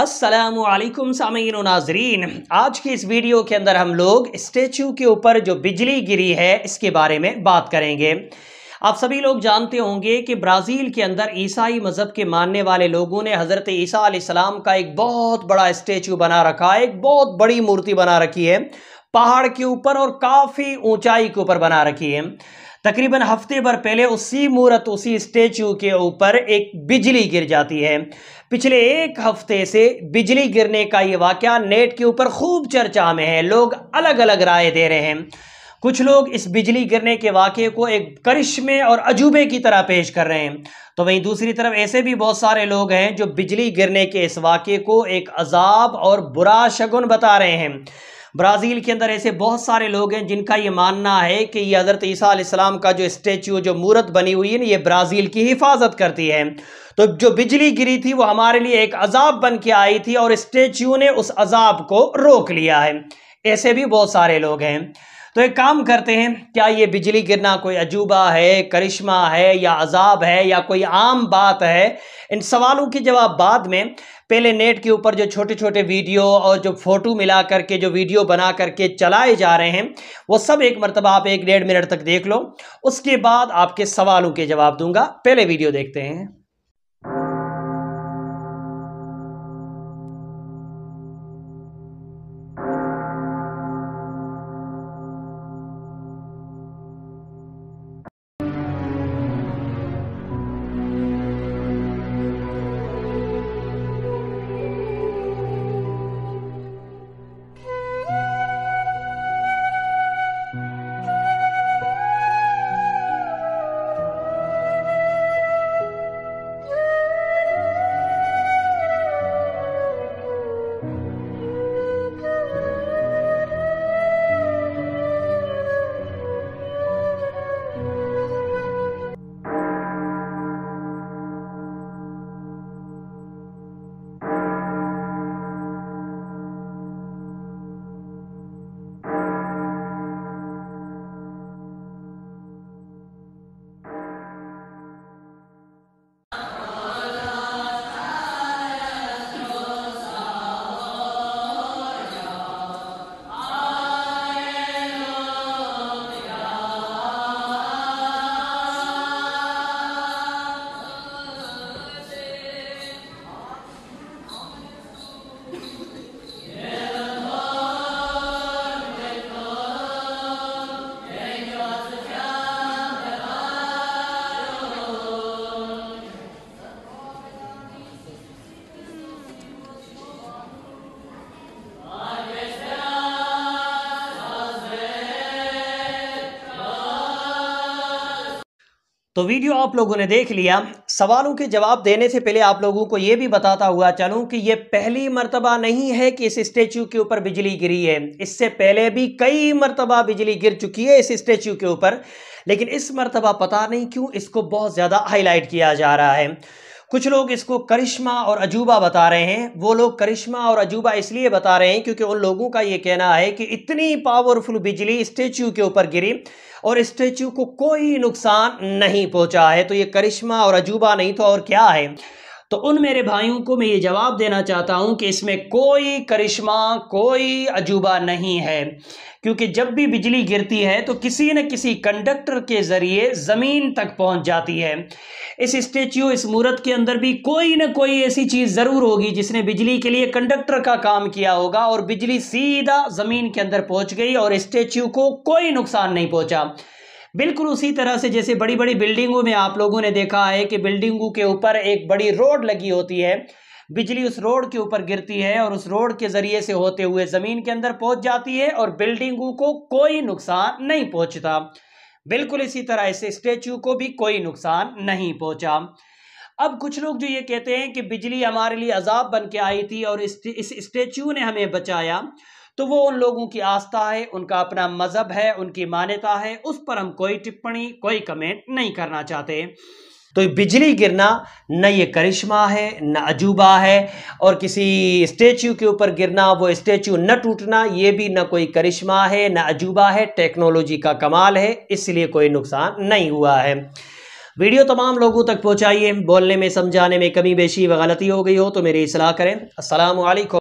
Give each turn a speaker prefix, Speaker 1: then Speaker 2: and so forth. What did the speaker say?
Speaker 1: असलकुम सामीन नाजरीन आज की इस वीडियो के अंदर हम लोग स्टेचू के ऊपर जो बिजली गिरी है इसके बारे में बात करेंगे आप सभी लोग जानते होंगे कि ब्राज़ील के अंदर ईसाई मज़हब के मानने वाले लोगों ने हज़रत ईसा सलाम का एक बहुत बड़ा स्टेचू बना रखा है एक बहुत बड़ी मूर्ति बना रखी है पहाड़ के ऊपर और काफ़ी ऊंचाई के ऊपर बना रखी है तकरीबन हफ्ते भर पहले उसी मूर्त उसी स्टेचू के ऊपर एक बिजली गिर जाती है पिछले एक हफ्ते से बिजली गिरने का ये वाक़ नेट के ऊपर खूब चर्चा में है लोग अलग अलग राय दे रहे हैं कुछ लोग इस बिजली गिरने के वाक़े को एक करिश्मे और अजूबे की तरह पेश कर रहे हैं तो वहीं दूसरी तरफ ऐसे भी बहुत सारे लोग हैं जो बिजली गिरने के इस वाक़े को एक अजाब और बुरा शगुन बता रहे हैं ब्राज़ील के अंदर ऐसे बहुत सारे लोग हैं जिनका ये मानना है कि ये हज़रत ईसा इस्लाम का जो स्टेचू जो मूर्त बनी हुई है ना ये ब्राज़ील की हिफाजत करती है तो जो बिजली गिरी थी वो हमारे लिए एक अजाब बन के आई थी और स्टेचू ने उस अजाब को रोक लिया है ऐसे भी बहुत सारे लोग हैं तो एक काम करते हैं क्या ये बिजली गिरना कोई अजूबा है करिश्मा है या अजाब है या कोई आम बात है इन सवालों के जवाब बाद में पहले नेट के ऊपर जो छोटे छोटे वीडियो और जो फ़ोटो मिला करके जो वीडियो बना करके चलाए जा रहे हैं वो सब एक मरतबा आप एक डेढ़ मिनट तक देख लो उसके बाद आपके सवालों के जवाब दूंगा पहले वीडियो देखते हैं तो वीडियो आप लोगों ने देख लिया सवालों के जवाब देने से पहले आप लोगों को ये भी बताता हुआ चलूं कि यह पहली मर्तबा नहीं है कि इस स्टेचू के ऊपर बिजली गिरी है इससे पहले भी कई मर्तबा बिजली गिर चुकी है इस स्टैचू के ऊपर लेकिन इस मर्तबा पता नहीं क्यों इसको बहुत ज़्यादा हाईलाइट किया जा रहा है कुछ लोग इसको करिश्मा और अजूबा बता रहे हैं वो लोग करिश्मा और अजूबा इसलिए बता रहे हैं क्योंकि उन लोगों का ये कहना है कि इतनी पावरफुल बिजली स्टेचू के ऊपर गिरी और स्टेचू को कोई नुकसान नहीं पहुंचा है तो ये करिश्मा और अजूबा नहीं तो और क्या है तो उन मेरे भाइयों को मैं ये जवाब देना चाहता हूँ कि इसमें कोई करिश्मा कोई अजूबा नहीं है क्योंकि जब भी बिजली गिरती है तो किसी न किसी कंडक्टर के ज़रिए ज़मीन तक पहुँच जाती है इस स्टेच्यू इस मूर्त के अंदर भी कोई ना कोई ऐसी चीज़ ज़रूर होगी जिसने बिजली के लिए कंडक्टर का काम किया होगा और बिजली सीधा ज़मीन के अंदर पहुँच गई और स्टेच्यू को कोई नुकसान नहीं पहुँचा बिल्कुल उसी तरह से जैसे बड़ी बड़ी बिल्डिंगों में आप लोगों ने देखा है कि बिल्डिंगों के ऊपर एक बड़ी रोड लगी होती है बिजली उस रोड के ऊपर गिरती है और उस रोड के ज़रिए से होते हुए ज़मीन के अंदर पहुंच जाती है और बिल्डिंगों को कोई नुकसान नहीं पहुंचता बिल्कुल इसी तरह इस स्टेचू को भी कोई नुकसान नहीं पहुंचा अब कुछ लोग जो ये कहते हैं कि बिजली हमारे लिए अजाब बन के आई थी और इस स्टैचू ने हमें बचाया तो वो उन लोगों की आस्था है उनका अपना मज़हब है उनकी मान्यता है उस पर हम कोई टिप्पणी कोई कमेंट नहीं करना चाहते तो बिजली गिरना न ये करिश्मा है न अजूबा है और किसी स्टेचू के ऊपर गिरना वो स्टेचू न टूटना ये भी न कोई करिश्मा है न अजूबा है टेक्नोलॉजी का कमाल है इसलिए कोई नुकसान नहीं हुआ है वीडियो तमाम लोगों तक पहुँचाइए बोलने में समझाने में कमी बेशी व गलती हो गई हो तो मेरी सलाह करें असलकम